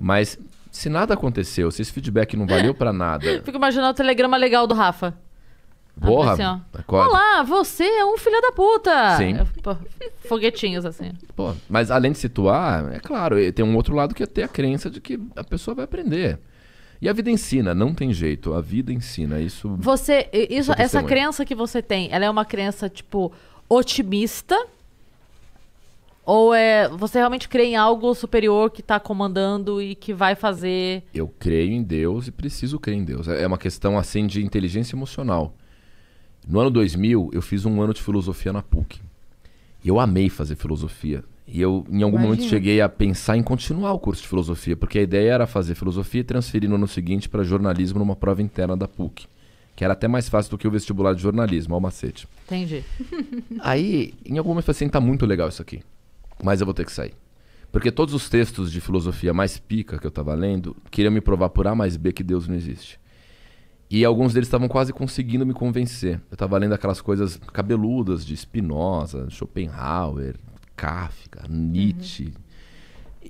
Mas se nada aconteceu, se esse feedback não valeu para nada. Fico imaginando o telegrama legal do Rafa. Porra, assim, Olá, você é um filho da puta. Sim. Pô, foguetinhos assim. Pô, mas além de situar, é claro, tem um outro lado que é ter a crença de que a pessoa vai aprender. E a vida ensina, não tem jeito, a vida ensina, isso. Você, isso, é essa crença que você tem, ela é uma crença tipo otimista ou é você realmente crê em algo superior que está comandando e que vai fazer? Eu creio em Deus e preciso crer em Deus. É uma questão assim de inteligência emocional. No ano 2000 eu fiz um ano de filosofia na PUC. E eu amei fazer filosofia. E eu em algum Imagina. momento cheguei a pensar em continuar o curso de filosofia, porque a ideia era fazer filosofia e transferir no ano seguinte para jornalismo numa prova interna da PUC que era até mais fácil do que o vestibular de jornalismo, ao macete. Entendi. Aí, em algum momento, eu falei assim, tá muito legal isso aqui mas eu vou ter que sair. Porque todos os textos de filosofia mais pica que eu estava lendo queriam me provar por A mais B que Deus não existe. E alguns deles estavam quase conseguindo me convencer. Eu estava lendo aquelas coisas cabeludas de Spinoza, Schopenhauer, Kafka, Nietzsche. Uhum.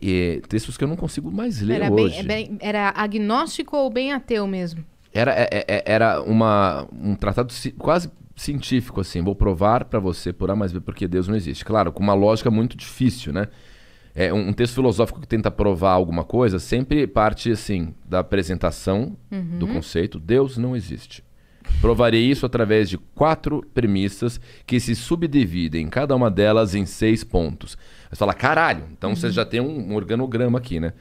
E, textos que eu não consigo mais ler era hoje. Bem, era agnóstico ou bem ateu mesmo? Era, é, é, é, era uma, um tratado quase científico, assim. Vou provar para você por A mais B porque Deus não existe. Claro, com uma lógica muito difícil, né? É, um texto filosófico que tenta provar alguma coisa sempre parte, assim, da apresentação uhum. do conceito Deus não existe. Provarei isso através de quatro premissas que se subdividem, cada uma delas em seis pontos. Você fala, caralho, então uhum. você já tem um, organograma aqui, né?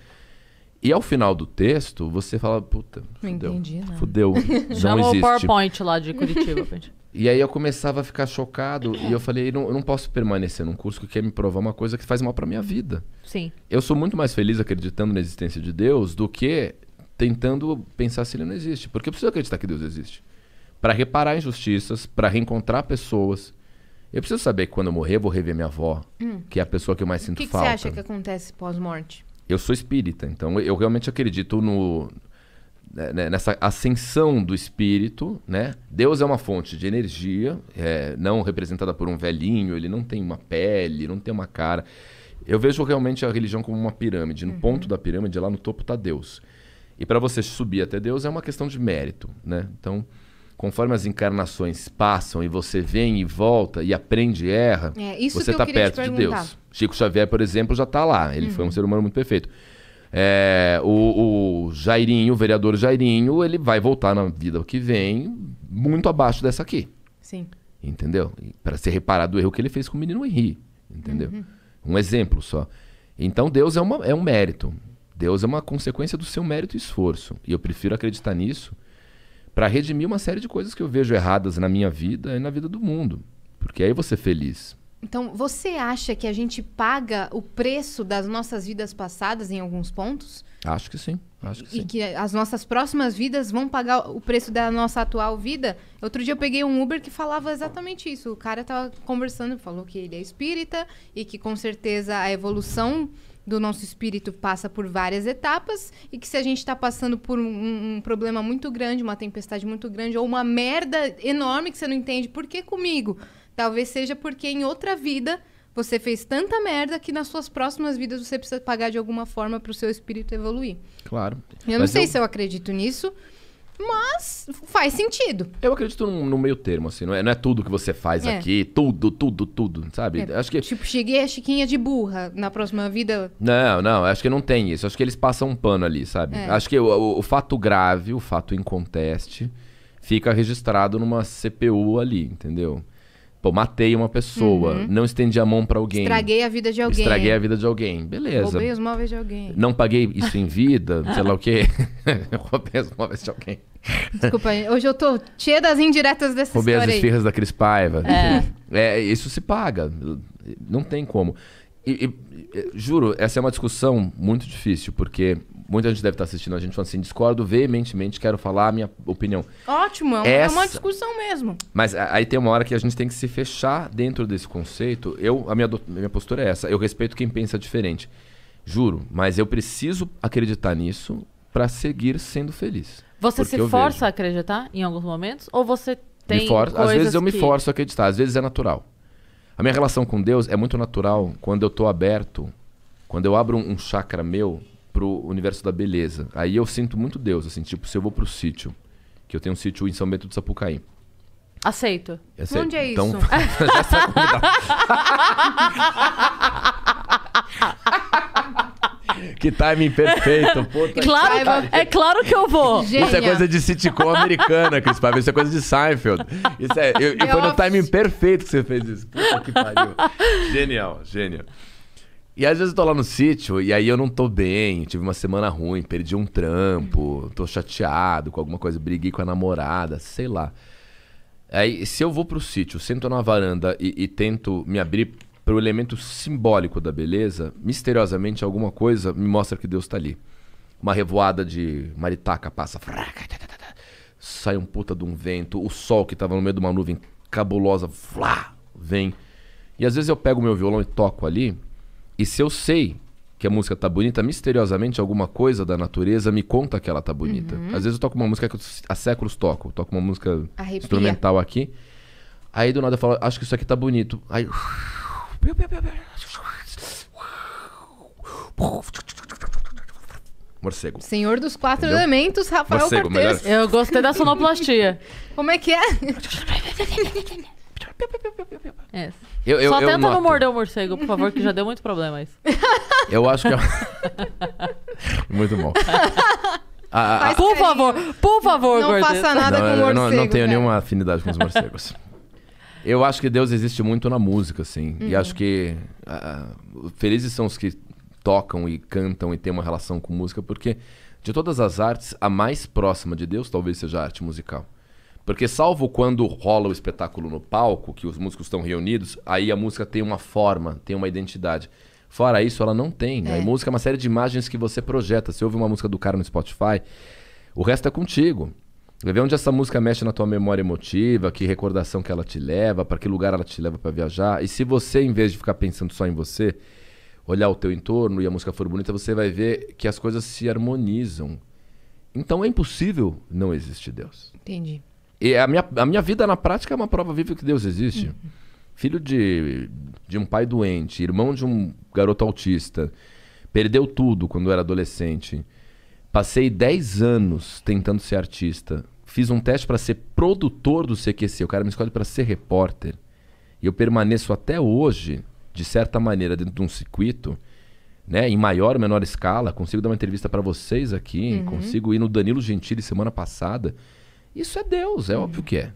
E ao final do texto, você fala, puta, fudeu. Entendi, né? Fudeu. Não Chama existe. o PowerPoint lá de Curitiba. E aí eu começava a ficar chocado e eu falei, não, eu não posso permanecer num curso que quer me provar uma coisa que faz mal para minha vida. Sim. Eu sou muito mais feliz acreditando na existência de Deus do que tentando pensar se ele não existe, porque eu preciso acreditar que Deus existe. Para reparar injustiças, para reencontrar pessoas, eu preciso saber que quando eu morrer eu vou rever minha avó, hum. que é a pessoa que eu mais sinto que falta. O que você acha que acontece pós-morte? Eu sou espírita, então eu realmente acredito no né, né, nessa ascensão do espírito, né? Deus é uma fonte de energia, é, não representada por um velhinho, ele não tem uma pele, não tem uma cara. Eu vejo realmente a religião como uma pirâmide. No uhum. ponto da pirâmide, lá no topo, está Deus. E para você subir até Deus é uma questão de mérito, né? Então, conforme as encarnações passam e você vem e volta e aprende e erra, é, você está perto de Deus. Chico Xavier, por exemplo, já está lá. Ele uhum. foi um uhum. ser humano muito perfeito. É, o, o Jairinho, o vereador Jairinho, ele vai voltar na vida que vem muito abaixo dessa aqui. Sim. Entendeu? Para ser reparado o erro que ele fez com o menino Henri. Entendeu? Uhum. Um exemplo só. Então Deus é, uma, é um mérito. Deus é uma consequência do seu mérito e esforço. E eu prefiro acreditar nisso para redimir uma série de coisas que eu vejo erradas na minha vida e na vida do mundo. Porque aí você é feliz. Então, você acha que a gente paga o preço das nossas vidas passadas em alguns pontos? Acho que sim. Acho que e sim. que as nossas próximas vidas vão pagar o preço da nossa atual vida? Outro dia eu peguei um Uber que falava exatamente isso. O cara estava conversando, falou que ele é espírita e que com certeza a evolução do nosso espírito passa por várias etapas e que se a gente está passando por um, um, problema muito grande, uma tempestade muito grande ou uma merda enorme que você não entende, por que comigo? Talvez seja porque em outra vida você fez tanta merda que nas suas próximas vidas você precisa pagar de alguma forma para o seu espírito evoluir. Claro. Eu não sei eu... se eu acredito nisso, mas faz sentido. Eu acredito no, no meio termo, assim. Não é, não é tudo que você faz é. aqui, tudo, tudo, tudo, sabe? É, acho que... Tipo, cheguei a Chiquinha de burra, na próxima vida... Não, não, acho que não tem isso. Acho que eles passam um pano ali, sabe? É. Acho que o, o, o fato grave, o fato inconteste, fica registrado numa CPU ali, entendeu? Pô, matei uma pessoa, uhum. não estendi a mão para alguém. Estraguei a vida de alguém. Estraguei a vida de alguém. Beleza. Roubei os móveis de alguém. Não paguei isso em vida, sei lá o quê. Roubei os móveis de alguém. Desculpa, hoje eu tô cheia das indiretas dessa Roubei as esfirras aí. da Cris Paiva. É. é. Isso se paga. Não tem como. E, e, juro, essa é uma discussão muito difícil, porque muita gente deve estar assistindo a gente falando assim, discordo veementemente, quero falar a minha opinião. Ótimo, essa... é uma é discussão mesmo. Mas aí tem uma hora que a gente tem que se fechar dentro desse conceito. Eu, a minha, minha postura é essa, eu respeito quem pensa diferente. Juro, mas eu preciso acreditar nisso para seguir sendo feliz. Você se força vejo. a acreditar em alguns momentos? Ou você tem. Me for... Às vezes eu que... me forço a acreditar, às vezes é natural. A minha relação com Deus é muito natural quando eu estou aberto, quando eu abro um, chakra meu para o universo da beleza. Aí eu sinto muito Deus, assim, tipo, se eu vou para o sítio, que eu tenho um sítio em São Bento do Sapucaí. Aceito. Aceito. Onde é então, isso? então, que timing perfeito. Puta claro, que... é claro que eu vou. Gênia. Isso é coisa de sitcom americana, Cris Paiva. Isso é coisa de Seinfeld. Isso é, eu, é foi no timing perfeito que você fez isso. Puta que pariu. Genial, gênio. E às vezes eu tô lá no sítio e aí eu não tô bem, tive uma semana ruim, perdi um trampo, tô chateado com alguma coisa, briguei com a namorada, sei lá. Aí, se eu vou pro sítio, sento na varanda e, e tento me abrir para o elemento simbólico da beleza, misteriosamente alguma coisa me mostra que Deus está ali. Uma revoada de maritaca passa, sai um puta de um vento, o sol que estava no meio de uma nuvem cabulosa, vem. E às vezes eu pego meu violão e toco ali, e se eu sei que a música tá bonita, misteriosamente alguma coisa da natureza me conta que ela tá bonita. Uhum. Às vezes eu toco uma música que eu, há séculos toco, toco uma música Arrepia. instrumental aqui. Aí do nada eu falo, acho que isso aqui tá bonito. Aí Morcego. Senhor dos quatro Entendeu? elementos, Rafael Morcego, Cortez. melhor. Assim. Eu gostei da sonoplastia. Como é que é? É. Eu, eu, Só eu tenta noto. não morder o morcego, por favor, que já deu muito problema isso. Eu acho que é. muito bom. Ah, por carinho. favor, por favor, Não faça nada Não, com o eu morcego. não, não tenho cara. nenhuma afinidade com os morcegos. Eu acho que Deus existe muito na música, assim. Uhum. E acho que uh, felizes são os que tocam e cantam e têm uma relação com música, porque de todas as artes, a mais próxima de Deus talvez seja a arte musical. Porque salvo quando rola o espetáculo no palco, que os músicos estão reunidos, aí a música tem uma forma, tem uma identidade. Fora isso, ela não tem. Né? É. A música é uma série de imagens que você projeta. Se ouve uma música do cara no Spotify, o resto é contigo. Ver onde essa música mexe na tua memória emotiva, que recordação que ela te leva, para que lugar ela te leva para viajar. E se você, em vez de ficar pensando só em você, olhar o teu entorno e a música for bonita, você vai ver que as coisas se harmonizam. Então é impossível não existir Deus. Entendi. E a minha, a minha vida na prática é uma prova viva que Deus existe. Uhum. Filho de, de um pai doente, irmão de um garoto autista, perdeu tudo quando era adolescente Passei 10 anos tentando ser artista. Fiz um teste para ser produtor do CQC. O cara me escolhe para ser repórter. E eu permaneço até hoje, de certa maneira, dentro de um circuito, né, em maior ou menor escala. Consigo dar uma entrevista para vocês aqui. Uhum. Consigo ir no Danilo Gentili semana passada. Isso é Deus, é uhum. óbvio que é.